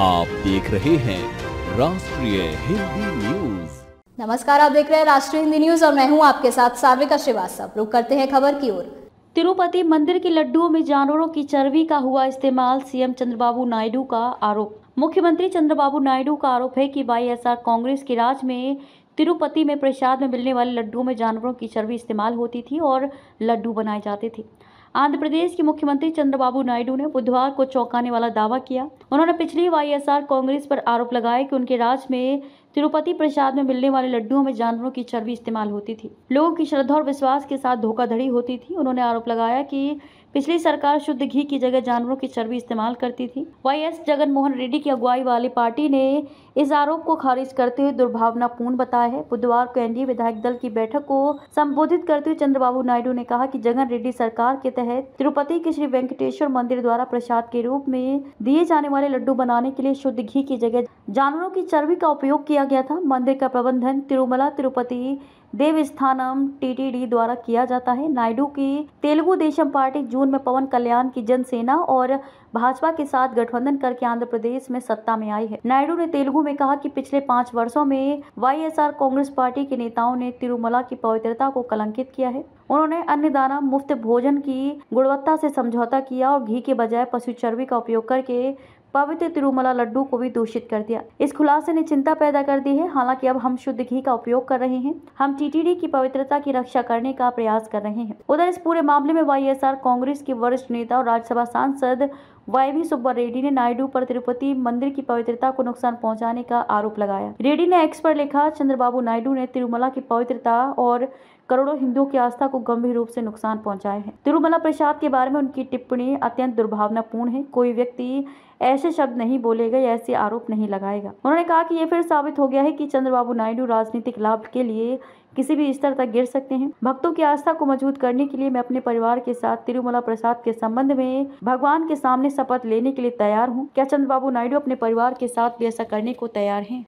आप देख रहे हैं राष्ट्रीय हिंदी न्यूज नमस्कार आप देख रहे हैं राष्ट्रीय हिंदी न्यूज और मैं हूं आपके साथ सार्विका श्रीवास्तव रुक करते हैं खबर की ओर तिरुपति मंदिर के लड्डुओं में जानवरों की चर्बी का हुआ इस्तेमाल सीएम चंद्रबाबू नायडू का आरोप मुख्यमंत्री चंद्रबाबू नायडू का आरोप है कि वाई कांग्रेस के राज में तिरुपति में प्रसाद में मिलने वाले लड्डुओं में जानवरों की चर्बी इस्तेमाल होती थी और लड्डू बनाए जाते थे आंध्र प्रदेश के मुख्यमंत्री चंद्रबाबू नायडू ने बुधवार को चौंकाने वाला दावा किया उन्होंने पिछली वाईएसआर कांग्रेस पर आरोप लगाया कि उनके राज में तिरुपति प्रसाद में मिलने वाले लड्डुओं में जानवरों की चर्बी इस्तेमाल होती थी लोगों की श्रद्धा और विश्वास के साथ धोखाधड़ी होती थी उन्होंने आरोप लगाया कि पिछली सरकार शुद्ध घी की जगह जानवरों की चर्बी इस्तेमाल करती थी वाई एस जगनमोहन रेड्डी की अगुवाई वाली पार्टी ने इस आरोप को खारिज करते हुए दुर्भावनापूर्ण बताया है बुधवार को एनडीए विधायक दल की बैठक को संबोधित करते हुए चंद्रबाबू नायडू ने कहा कि जगन रेड्डी सरकार के तहत तिरुपति के श्री वेंकटेश्वर मंदिर द्वारा प्रसाद के रूप में दिए जाने वाले लड्डू बनाने के लिए शुद्ध घी की जगह जानवरों की चर्बी का उपयोग किया गया था मंदिर का प्रबंधन तिरुमला तिरुपति देवस्थानम टीटीडी द्वारा किया जाता है नायडू की तेलुगु देशम पार्टी जून में पवन कल्याण की जनसेना और भाजपा के साथ गठबंधन करके आंध्र प्रदेश में सत्ता में आई है नायडू ने तेलुगु में कहा कि पिछले पांच वर्षों में वाईएसआर कांग्रेस पार्टी के नेताओं ने तिरुमला की पवित्रता को कलंकित किया है उन्होंने अन्य दाना मुफ्त भोजन की गुणवत्ता से समझौता किया और घी के बजाय पशु चर्बी का उपयोग करके पवित्र तिरुमला लड्डू को भी दूषित कर दिया इस खुलासे ने चिंता पैदा कर दी है हालांकि अब हम शुद्ध घी का उपयोग कर रहे हैं हम टीटीडी की पवित्रता की रक्षा करने का प्रयास कर रहे हैं उधर इस पूरे मामले में वाईएसआर कांग्रेस के वरिष्ठ नेता और राज्यसभा सांसद वाई वी सुब्बा रेड्डी ने नायडू पर तिरुपति मंदिर की पवित्रता को नुकसान पहुंचाने का आरोप लगाया रेड्डी ने एक्स पर लिखा चंद्रबाबू नायडू ने तिरुमला की पवित्रता और करोड़ों हिंदुओं की आस्था को गंभीर रूप से नुकसान पहुंचाए हैं तिरुमला प्रसाद के बारे में उनकी टिप्पणी अत्यंत दुर्भावनापूर्ण है कोई व्यक्ति ऐसे शब्द नहीं बोलेगा या ऐसे आरोप नहीं लगाएगा उन्होंने कहा कि ये फिर साबित हो गया है कि चंद्रबाबू नायडू राजनीतिक लाभ के लिए किसी भी स्तर तक गिर सकते हैं भक्तों की आस्था को मजबूत करने के लिए मैं अपने परिवार के साथ तिरुमला प्रसाद के संबंध में भगवान के सामने शपथ लेने के लिए तैयार हूँ क्या चंद्रबाबू नायडू अपने परिवार के साथ भी ऐसा करने को तैयार हैं